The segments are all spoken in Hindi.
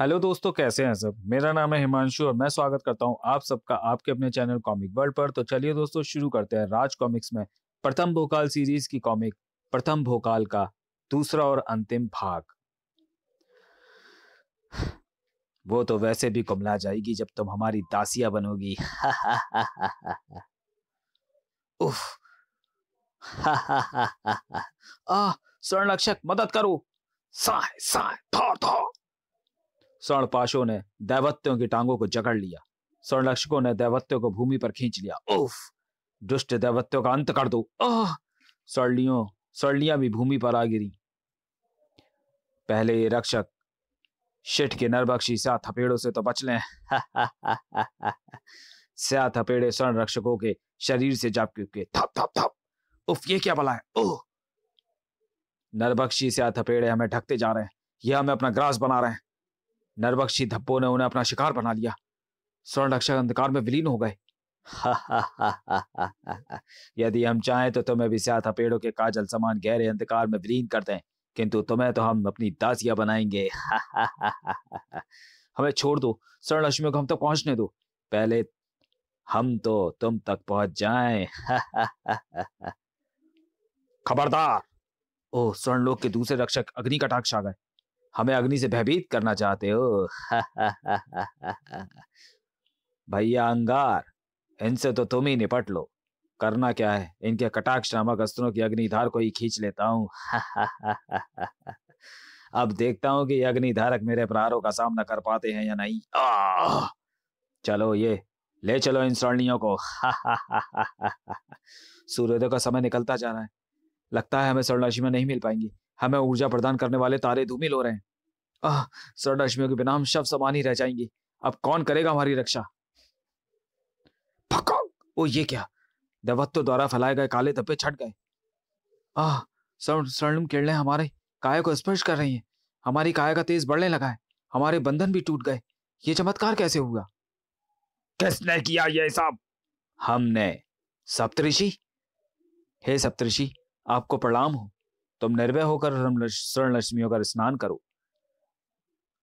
हेलो दोस्तों कैसे हैं सब मेरा नाम है हिमांशु और मैं स्वागत करता हूं आप सबका आपके अपने चैनल कॉमिक वर्ल्ड पर तो चलिए दोस्तों शुरू करते हैं राज कॉमिक्स में प्रथम भोकाल सीरीज की कॉमिक प्रथम भोकाल का दूसरा और अंतिम भाग वो तो वैसे भी कुमला जाएगी जब तुम हमारी दासिया बनोगी उफ आ स्वर्णरक्षक मदद करो साय साय थौर थौर स्वर्ण पाशो ने दैवत्यों की टांगों को जकड़ लिया स्वर्ण स्वर्णलक्षकों ने दैवत्यों को भूमि पर खींच लिया उफ दुष्ट दैवत्यों का अंत कर दो स्वर्णियों स्वर्णिया भी भूमि पर आ गिरी पहले ये रक्षक शिठ के नरबक्षी स्या थपेड़ों से तो बच लें थपेड़े स्वर्ण रक्षकों के शरीर से जाप के थप थप थप उफ ये क्या बला है ओह नरबक्षी स्या थपेड़े हमें ढकते जा रहे हैं यह हमें अपना ग्रास बना रहे हैं नरबक्षी धप्पो ने उन्हें अपना शिकार बना लिया स्वर्ण रक्षक अंधकार में विलीन हो गए यदि हम चाहें तो तुम्हें भी साथ पेड़ों के काजल समान गहरे अंधकार में विलीन कर दें किंतु तुम्हें तो हम अपनी दासिया बनाएंगे हमें छोड़ दो स्वर्ण लक्ष्मी को हम तक तो पहुंचने दो पहले हम तो तुम तक पहुंच जाए खबरदार ओ स्वर्ण लोक के दूसरे रक्षक अग्नि कटाक्ष आ गए हमें अग्नि से भयभीत करना चाहते हो भैया अंगार इनसे तो तुम ही निपट लो करना क्या है इनके कटाक्ष नामक अस्त्रों की अग्निधार को ही खींच लेता हूँ अब देखता हूँ कि अग्निधारक मेरे प्रहारों का सामना कर पाते हैं या नहीं चलो ये ले चलो इन स्वर्णियों को सूर्योदय का समय निकलता जा रहा है लगता है हमें में नहीं मिल पाएंगी हमें ऊर्जा प्रदान करने वाले तारे धूमिल हो रहे हैं आह सर के बिना हम शव समान ही रह जाएंगे अब कौन करेगा हमारी रक्षा ओ ये क्या दवत्तो द्वारा फैलाए गए काले धब्बे छट गए आह स्वर्ण स्वर्णिम किरणें हमारे काय को स्पर्श कर रही हैं हमारी काय का तेज बढ़ने लगा है हमारे बंधन भी टूट गए ये चमत्कार कैसे हुआ किसने किया ये सब हमने सप्तऋषि हे सप्तऋषि आपको प्रणाम हो तुम निर्भय होकर स्वर्ण लक्ष्मियों का स्नान करो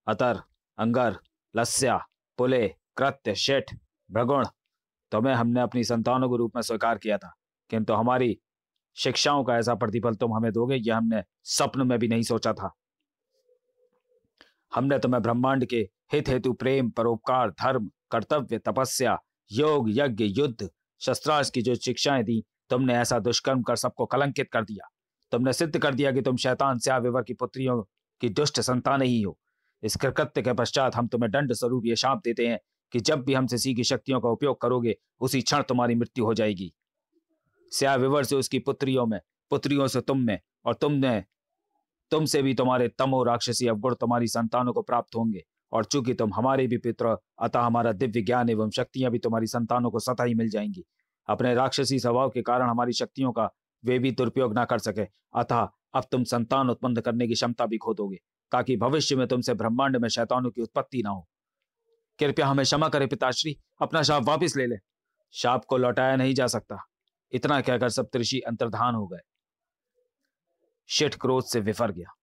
अतर अंगर लस्या पुले कृत्य शेठ भ्रगुण तुम्हें हमने अपनी संतानों के रूप में स्वीकार किया था किंतु हमारी शिक्षाओं का ऐसा प्रतिफल तुम हमें दोगे यह हमने स्वप्न में भी नहीं सोचा था हमने तुम्हें ब्रह्मांड के हित हेतु प्रेम परोपकार धर्म कर्तव्य तपस्या योग यज्ञ युद्ध शस्त्रास्त्र की जो शिक्षाएं दी तुमने ऐसा दुष्कर्म कर सबको कलंकित कर दिया तुमने सिद्ध कर दिया कि तुम शैतान स्याविवर की पुत्रियों की दुष्ट संतान ही हो इस कृकृत्य के पश्चात हम तुम्हें दंड स्वरूप ये शाप देते हैं कि जब भी हमसे सीखी शक्तियों का उपयोग करोगे उसी क्षण तुम्हारी मृत्यु हो जाएगी स्या विवर से उसकी पुत्रियों में पुत्रियों से तुम में और तुमने तुमसे भी तुम्हारे तमो राक्षसी अवगुण तुम्हारी संतानों को प्राप्त होंगे और चूंकि तुम हमारे भी पित्र अतः हमारा दिव्य ज्ञान एवं शक्तियां भी तुम्हारी संतानों को सता ही मिल जाएंगी अपने राक्षसी स्वभाव के कारण हमारी शक्तियों का वे भी दुरुपयोग ना कर सके अतः अब तुम संतान उत्पन्न करने की क्षमता भी खो दोगे ताकि भविष्य में तुमसे ब्रह्मांड में शैतानों की उत्पत्ति ना हो कृपया हमें क्षमा करे पिताश्री अपना शाप वापस ले ले शाप को लौटाया नहीं जा सकता इतना कहकर सप्तऋषि अंतर्धान हो गए शेठ क्रोध से विफर गया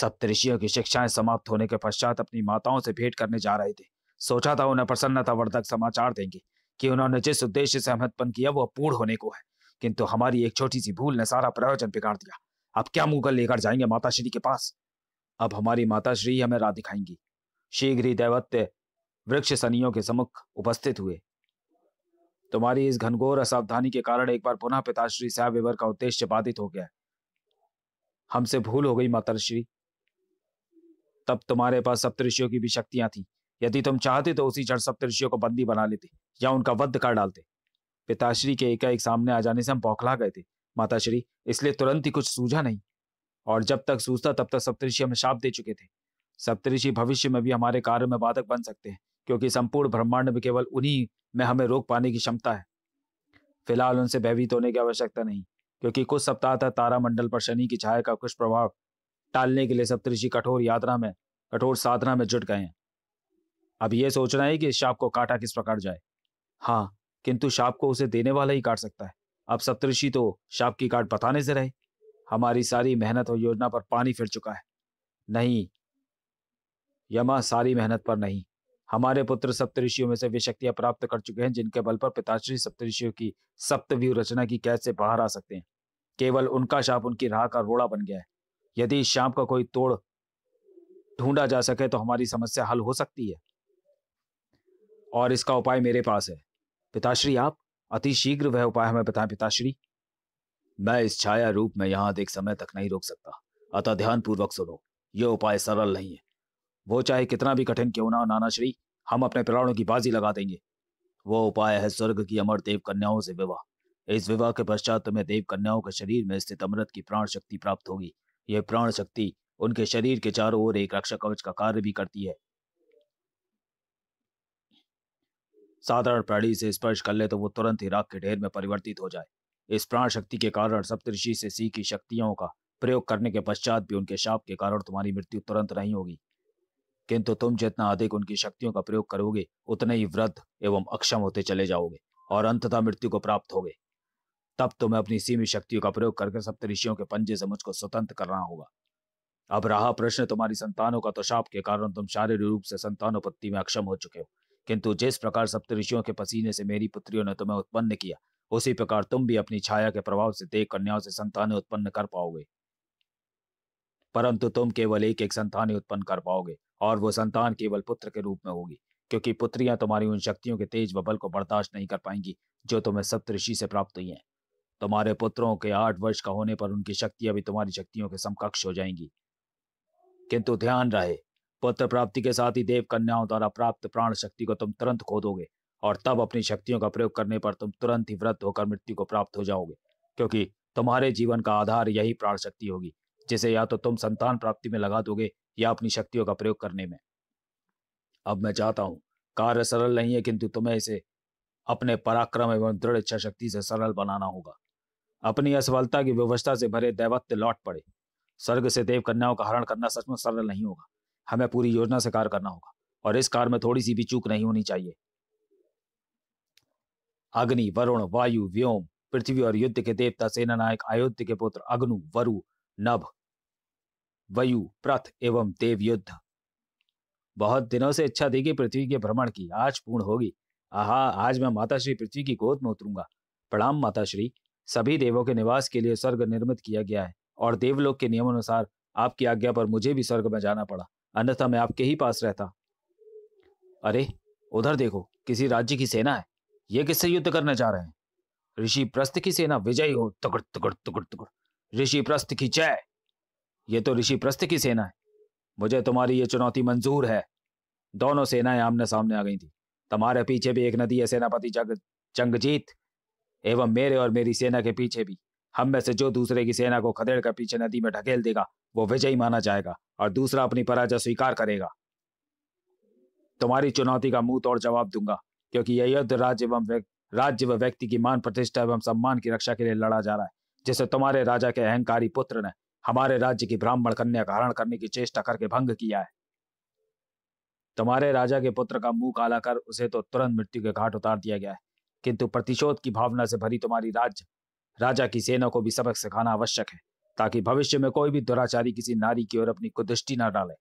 सप्तऋषियों की शिक्षाएं समाप्त होने के पश्चात अपनी माताओं से भेंट करने जा रहे थे सोचा था उन्हें प्रसन्नता वर्धक समाचार देंगे कि उन्होंने जिस उद्देश्य से उत्पन्न किया वह अपूर्ण होने को है किंतु हमारी एक छोटी सी भूल ने सारा प्रयोजन बिगाड़ दिया अब क्या मुगल लेकर जाएंगे माताश्री के पास अब हमारी माता श्री हमें राह दिखाएंगी शीघ्र ही दैवत्य वृक्ष सनियों के समुख उपस्थित हुए तुम्हारी इस घनघोर असावधानी के कारण एक बार पुनः पिताश्री सयावेवर का उद्देश्य बाधित हो गया हमसे भूल हो गई माताश्री तब तुम्हारे पास सप्तऋषियों की भी शक्तियां थी यदि तुम चाहते तो उसी क्षण सप्तऋषियों को बंदी बना लेते या उनका वध कर डालते पिताश्री के एकाएक सामने आ जाने से हम बौखला गए थे माताश्री इसलिए तुरंत ही कुछ सूझा नहीं और जब तक सूझता तब तक सप्तऋषि हमें शाप दे चुके थे सप्तऋषि भविष्य में भी हमारे कार्य में बाधक बन सकते हैं क्योंकि संपूर्ण ब्रह्मांड में केवल उन्हीं में हमें रोक पाने की क्षमता है फिलहाल उनसे भयभीत होने की आवश्यकता नहीं क्योंकि कुछ सप्ताह तक तारामंडल पर शनि की छाया का कुछ प्रभाव टालने के लिए सप्तऋषि कठोर यात्रा में कठोर साधना में जुट गए हैं अब यह सोचना है कि शाप को काटा किस प्रकार जाए हाँ किंतु शाप को उसे देने वाला ही काट सकता है अब सप्तऋषि तो शाप की काट बताने से रहे हमारी सारी मेहनत और योजना पर पानी फिर चुका है नहीं यमा सारी मेहनत पर नहीं हमारे पुत्र सप्तऋषियों में से वे शक्तियां प्राप्त कर चुके हैं जिनके बल पर पिताश्री सप्तऋषियों की सप्तव्यू रचना की कैद से बाहर आ सकते हैं केवल उनका शाप उनकी राह का रोड़ा बन गया है यदि इस शाप का कोई तोड़ ढूंढा जा सके तो हमारी समस्या हल हो सकती है और इसका उपाय मेरे पास है पिताश्री आप अति शीघ्र वह उपाय हमें बताएं पिताश्री मैं इस छाया रूप में यहां अधिक समय तक नहीं रोक सकता अतः ध्यान पूर्वक सुनो ये उपाय सरल नहीं है वो चाहे कितना भी कठिन क्यों ना नाना श्री हम अपने प्राणों की बाजी लगा देंगे वो उपाय है स्वर्ग की अमर देव कन्याओं से विवाह इस विवाह के पश्चात तुम्हें देव कन्याओं के शरीर में स्थित अमृत की प्राण शक्ति प्राप्त होगी यह प्राण शक्ति उनके शरीर के चारों ओर एक रक्षा कवच का कार्य भी करती है साधारण प्राणी से स्पर्श कर ले तो वो तुरंत ही राख के ढेर में परिवर्तित हो जाए इस प्राण शक्ति के कारण सप्तऋषि से सी की शक्तियों का प्रयोग करने के पश्चात भी उनके शाप के कारण तुम्हारी मृत्यु तुरंत नहीं होगी किंतु तुम जितना अधिक उनकी शक्तियों का प्रयोग करोगे उतने ही वृद्ध एवं अक्षम होते चले जाओगे और अंततः मृत्यु को प्राप्त होगे तब तो मैं अपनी सीमित शक्तियों का प्रयोग करके सप्तऋषियों के पंजे से मुझको स्वतंत्र करना होगा अब रहा प्रश्न तुम्हारी संतानों का तो शाप के कारण तुम शारीरिक रूप से संतानोपत्ति में अक्षम हो चुके हो किंतु जिस प्रकार सप्तऋषियों के पसीने से मेरी पुत्रियों ने तुम्हें उत्पन्न किया उसी प्रकार तुम भी अपनी छाया के प्रभाव से देख कन्याओं से संतानें उत्पन्न कर पाओगे परंतु तुम केवल एक एक संतान ही उत्पन्न कर पाओगे और वो संतान केवल पुत्र के रूप में होगी क्योंकि पुत्रियां तुम्हारी उन शक्तियों के तेज व बल को बर्दाश्त नहीं कर पाएंगी जो तुम्हें सप्तऋषि से प्राप्त हुई हैं तुम्हारे पुत्रों के आठ वर्ष का होने पर उनकी शक्तियां भी तुम्हारी शक्तियों के समकक्ष हो जाएंगी किंतु ध्यान रहे पुत्र प्राप्ति के साथ ही देव कन्याओं द्वारा प्राप्त प्राण शक्ति को तुम तुरंत खोदोगे और तब अपनी शक्तियों का प्रयोग करने पर तुम तुरंत ही व्रत होकर मृत्यु को प्राप्त हो जाओगे क्योंकि तुम्हारे जीवन का आधार यही प्राण शक्ति होगी जिसे या तो तुम संतान प्राप्ति में लगा दोगे या अपनी शक्तियों का प्रयोग करने में अब मैं चाहता हूँ कार्य सरल नहीं है किंतु तुम्हें इसे अपने पराक्रम एवं दृढ़ इच्छा शक्ति से सरल बनाना होगा अपनी असफलता की व्यवस्था से भरे दैवत्य लौट पड़े स्वर्ग से देव कन्याओं का हरण करना सचमुच सरल नहीं होगा हमें पूरी योजना से कार्य करना होगा और इस कार्य में थोड़ी सी भी चूक नहीं होनी चाहिए अग्नि वरुण वायु व्योम पृथ्वी और युद्ध के देवता सेना नायक अयोध्य के पुत्र अग्नु वरु नभ वायु प्रथ एवं देव युद्ध बहुत दिनों से इच्छा थी कि पृथ्वी के भ्रमण की आज पूर्ण होगी आहा आज मैं माता श्री पृथ्वी की गोद में उतरूंगा प्रणाम माता श्री सभी देवों के निवास के लिए स्वर्ग निर्मित किया गया है और देवलोक के नियमानुसार आपकी आज्ञा पर मुझे भी स्वर्ग में जाना पड़ा अन्यथा मैं आपके ही पास रहता अरे उधर देखो किसी राज्य की सेना है ये किससे युद्ध करने जा रहे हैं ऋषि प्रस्थ की सेना विजयी हो तुकड़ तुकड़ तुकड़ तुकड़ ऋषि प्रस्थ की जय ये तो ऋषि प्रस्थ की सेना है मुझे तुम्हारी ये चुनौती मंजूर है दोनों सेनाएं आमने सामने आ गई थी तुम्हारे पीछे भी एक नदी है सेनापति जग जंगजीत एवं मेरे और मेरी सेना के पीछे भी हम में से जो दूसरे की सेना को खदेड़ कर पीछे नदी में ढकेल देगा वो विजयी माना जाएगा और दूसरा अपनी पराजय स्वीकार करेगा तुम्हारी चुनौती का मुंह तोड़ जवाब दूंगा क्योंकि यह युद्ध राज्य एवं राज्य व व्यक्ति की मान प्रतिष्ठा एवं सम्मान की रक्षा के लिए लड़ा जा रहा है जिसे तुम्हारे राजा के अहंकारी पुत्र ने हमारे राज्य की ब्राह्मण कन्या का हरण करने की चेष्टा करके भंग किया है तुम्हारे राजा के पुत्र का मुंह काला कर उसे तो तुरंत मृत्यु के घाट उतार दिया गया है किंतु प्रतिशोध की भावना से भरी तुम्हारी राज्य राजा की सेना को भी सबक सिखाना आवश्यक है ताकि भविष्य में कोई भी दुराचारी किसी नारी की ओर अपनी कुदृष्टि न डाले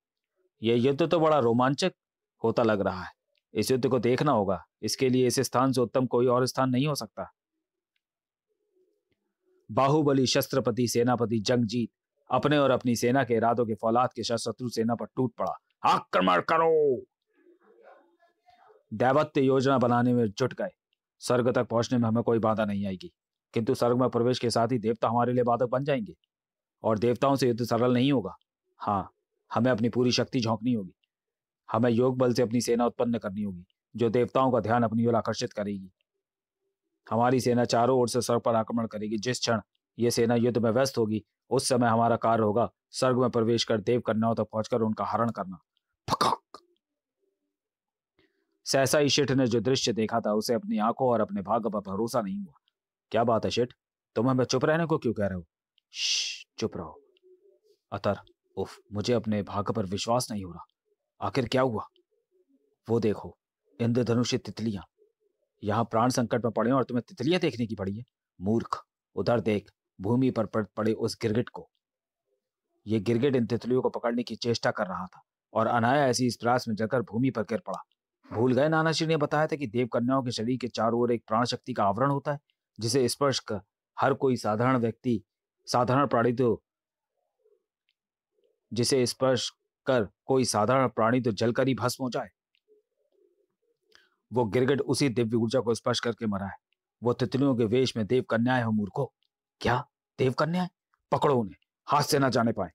यह युद्ध तो बड़ा रोमांचक होता लग रहा है इस युद्ध को देखना होगा इसके लिए इस स्थान से उत्तम कोई और स्थान नहीं हो सकता बाहुबली शस्त्रपति सेनापति जंगजीत अपने और अपनी सेना के इरादों के फौलाद के साथ शत्रु सेना पर टूट पड़ा आक्रमण करो दैवत्य योजना बनाने में जुट गए स्वर्ग तक पहुंचने में हमें कोई बाधा नहीं आएगी किंतु स्वर्ग में प्रवेश के साथ ही देवता हमारे लिए बाधक बन जाएंगे और देवताओं से युद्ध सरल नहीं होगा हाँ हमें अपनी पूरी शक्ति झोंकनी होगी हमें योग बल से अपनी सेना उत्पन्न करनी होगी जो देवताओं का ध्यान अपनी ओर आकर्षित करेगी हमारी सेना चारों ओर से सर्ग पर आक्रमण करेगी जिस क्षण ये सेना युद्ध में व्यस्त होगी उस समय हमारा कार्य होगा स्वर्ग में प्रवेश कर देव कन्याओं तक तो पहुंचकर उनका हरण करना सहसा ही शेठ ने जो दृश्य देखा था उसे अपनी आंखों और अपने भाग्य पर भरोसा नहीं हुआ क्या बात है शेठ तुम हमें चुप रहने को क्यों कह रहे हो चुप रहो अतर उफ मुझे अपने भाग्य पर विश्वास नहीं हो रहा आखिर क्या हुआ वो देखो इंद्रधनुष तितलियां यहाँ प्राण संकट में पड़े और तुम्हें तितलियां देखने की पड़ी है मूर्ख उधर देख भूमि पर पड़े उस गिरगिट को यह गिरगिट इन तितलियों को पकड़ने की चेष्टा कर रहा था और अनाया ऐसी इस त्रास में जकर भूमि पर गिर पड़ा भूल गए नाना श्री ने बताया था कि देव कन्याओं के शरीर के चारों ओर एक प्राण शक्ति का आवरण होता है जिसे स्पर्श कर हर कोई साधारण व्यक्ति साधारण प्राणी तो जिसे स्पर्श कर कोई साधारण प्राणी तो जलकर ही भस्म हो जाए वो गिरगट उसी दिव्य ऊर्जा को स्पर्श करके मरा है वो तितलियों के वेश में देव कन्याएं हो मूर्खो क्या देव कन्याएं पकड़ो उन्हें हाथ से ना जाने पाए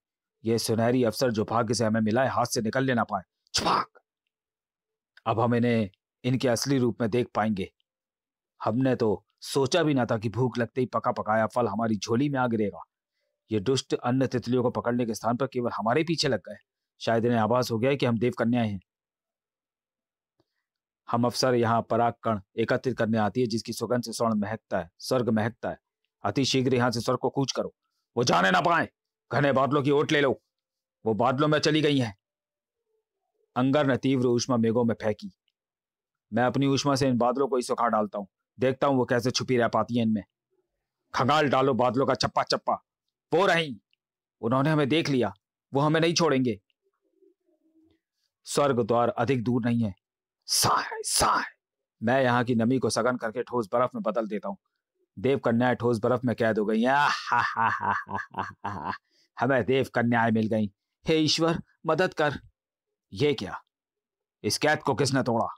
ये सुनहरी अफसर जो भाग्य से हमें मिला है हाथ से निकलने ना पाए छपाक अब हम इन्हें इनके असली रूप में देख पाएंगे हमने तो सोचा भी ना था कि भूख लगते ही पका पकाया फल हमारी झोली में आ गिरेगा ये दुष्ट अन्य तितलियों को पकड़ने के स्थान पर केवल हमारे पीछे लग गए शायद इन्हें आभास हो गया है कि हम देव कन्या हैं हम अफसर यहाँ पराग एकत्रित करने आती है जिसकी सुगंध से स्वर्ण महकता है स्वर्ग महकता है अति शीघ्र यहाँ से स्वर्ग को कूच करो वो जाने ना पाए घने बादलों की ओट ले लो वो बादलों में चली गई हैं अंगर ने तीव्र ऊष्मा मेघों में फेंकी मैं अपनी ऊष्मा से इन बादलों को ही सुखा डालता हूँ देखता हूँ वो कैसे छुपी रह पाती है इनमें खंगाल डालो बादलों का चप्पा चप्पा वो रही उन्होंने हमें देख लिया वो हमें नहीं छोड़ेंगे स्वर्ग द्वार अधिक दूर नहीं है साय साय मैं यहाँ की नमी को सघन करके ठोस बर्फ में बदल देता हूँ देव कन्याएं ठोस बर्फ में कैद हो गई हमें देव कन्याएं मिल गई हे ईश्वर मदद कर ये क्या इस कैद को किसने तोड़ा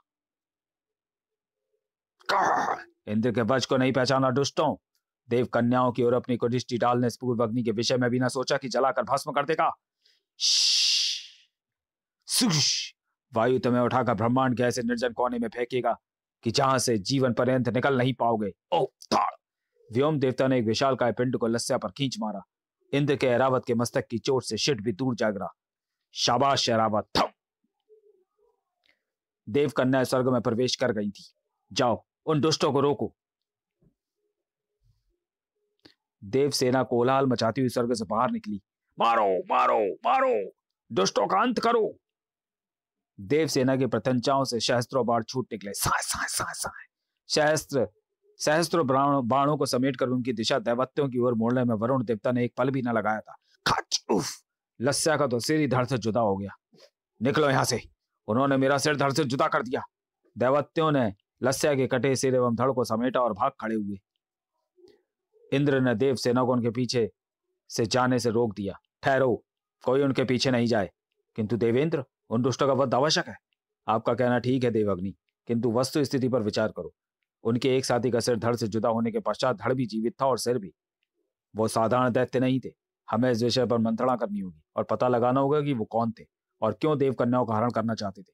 इंद्र के वज को नहीं पहचाना दुष्टों देव कन्याओं की ओर अपनी कुटिष्टि डालने पूर्व अग्नि के विषय में भी ना सोचा कि जलाकर भस्म कर देगा वायु तुम्हें उठाकर ब्रह्मांड के ऐसे निर्जन कोने में फेंकेगा कि जहां से जीवन पर्यंत निकल नहीं पाओगे ओ व्योम देवता ने एक विशाल काय पिंड को लस्या पर खींच मारा इंद्र के एरावत के मस्तक की चोट से शिट भी दूर जागरा शाबाश एरावत थम देव कन्या स्वर्ग में प्रवेश कर गई थी जाओ उन दुष्टों को रोको देव सेना कोलाहल मचाती हुई स्वर्ग से बाहर निकली मारो मारो मारो दुष्टों का अंत करो देवसेना की प्रतंचाओं से सहस्त्रों बाढ़ छूट निकले सहस्त्र सहस्त्रों बाणों को समेट कर उनकी दिशा दैवत्यों की ओर मोड़ने में वरुण देवता ने एक पल भी न लगाया था खच उफ लस्या का तो सिर ही धड़ से जुदा हो गया निकलो यहां से उन्होंने मेरा सिर धड़ से जुदा कर दिया दैवत्यों ने लस्या के कटे सिर एवं धड़ को समेटा और भाग खड़े हुए इंद्र ने देव सेना को उनके पीछे से जाने से रोक दिया ठहरो कोई उनके पीछे नहीं जाए किंतु देवेंद्र उन दुष्टों का वध आवश्यक है आपका कहना ठीक है देवअग्नि किंतु वस्तु स्थिति पर विचार करो उनके एक साथी का सिर धड़ से जुदा होने के पश्चात धड़ भी जीवित था और सिर भी वो साधारण दैत्य नहीं थे हमें इस विषय पर मंत्रणा करनी होगी और पता लगाना होगा कि वो कौन थे और क्यों देव कन्याओं का हरण करना चाहते थे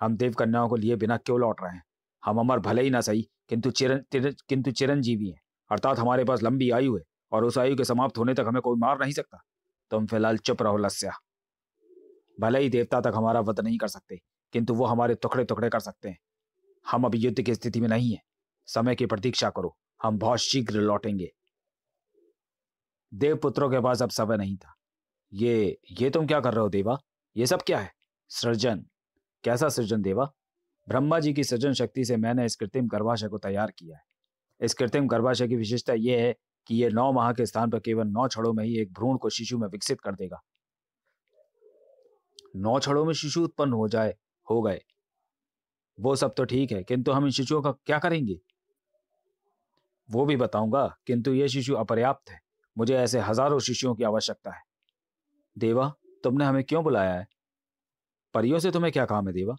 हम देव कन्याओं को लिए बिना क्यों लौट रहे हैं हम अमर भले ही ना सही किंतु चिरन तिर, किंतु चिरंजीवी हैं अर्थात हमारे पास लंबी आयु है और उस आयु के समाप्त होने तक हमें कोई मार नहीं सकता तुम फिलहाल चुप रहो लस्या भले ही देवता तक हमारा वध नहीं कर सकते किंतु वो हमारे टुकड़े टुकड़े कर सकते हैं हम अभी युद्ध की स्थिति में नहीं है समय की प्रतीक्षा करो हम बहुत शीघ्र लौटेंगे देव पुत्रों के पास अब समय नहीं था ये ये तुम क्या कर रहे हो देवा ये सब क्या है सृजन कैसा सृजन देवा ब्रह्मा जी की सृजन शक्ति से मैंने इस कृत्रिम गर्भाशय को तैयार किया है इस कृत्रिम गर्भाशय की विशेषता यह है कि यह नौ माह के स्थान पर केवल नौ छड़ों में ही एक भ्रूण को शिशु में विकसित कर देगा नौ छड़ों में शिशु उत्पन्न हो जाए हो गए वो सब तो ठीक है किंतु हम इन शिशुओं का क्या करेंगे वो भी बताऊंगा किंतु ये शिशु अपर्याप्त है मुझे ऐसे हजारों शिशुओं की आवश्यकता है देवा तुमने हमें क्यों बुलाया है परियों से तुम्हें क्या काम है देवा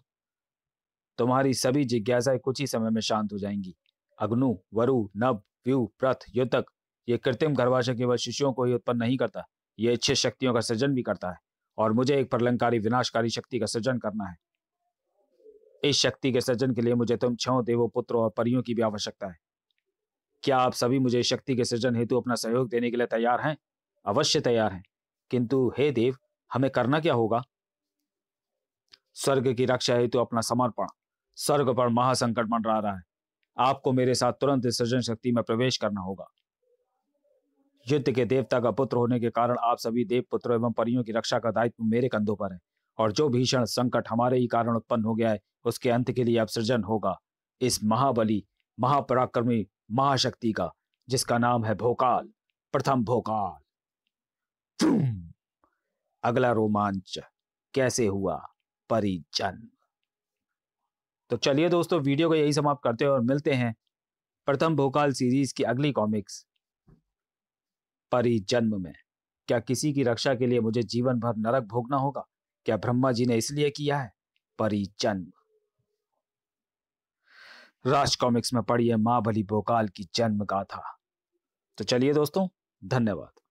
तुम्हारी सभी जिज्ञासाएं कुछ ही समय में शांत हो जाएंगी अग्नु वरु नभ व्यू प्रथ युतक ये कृत्रिम गर्भाशय केवल शिशुओं को ही उत्पन्न नहीं करता ये इच्छित शक्तियों का सृजन भी करता है और मुझे एक प्रलंकारी विनाशकारी शक्ति का सृजन करना है इस शक्ति के सृजन के लिए मुझे तुम छो देवो पुत्र और परियों की भी आवश्यकता है क्या आप सभी मुझे इस शक्ति के सृजन हेतु अपना सहयोग देने के लिए तैयार हैं अवश्य तैयार हैं किंतु हे देव हमें करना क्या होगा स्वर्ग की रक्षा हेतु अपना समर्पण स्वर्ग पर महासंकट मंडरा रहा है आपको मेरे साथ तुरंत सृजन शक्ति में प्रवेश करना होगा युद्ध के देवता का पुत्र होने के कारण आप सभी देव पुत्रों एवं परियों की रक्षा का दायित्व मेरे कंधों पर है और जो भीषण संकट हमारे ही कारण उत्पन्न हो गया है उसके अंत के लिए सृजन होगा इस महाबली महापराक्रमी महाशक्ति का जिसका नाम है भोकाल प्रथम भोकाल अगला रोमांच कैसे हुआ परिजन तो चलिए दोस्तों वीडियो को यही समाप्त करते हैं और मिलते हैं प्रथम भोकाल सीरीज की अगली कॉमिक्स परिजन्म में क्या किसी की रक्षा के लिए मुझे जीवन भर नरक भोगना होगा क्या ब्रह्मा जी ने इसलिए किया है परिजन्म राज कॉमिक्स में पढ़िए माँ बली बोकाल की जन्म गाथा तो चलिए दोस्तों धन्यवाद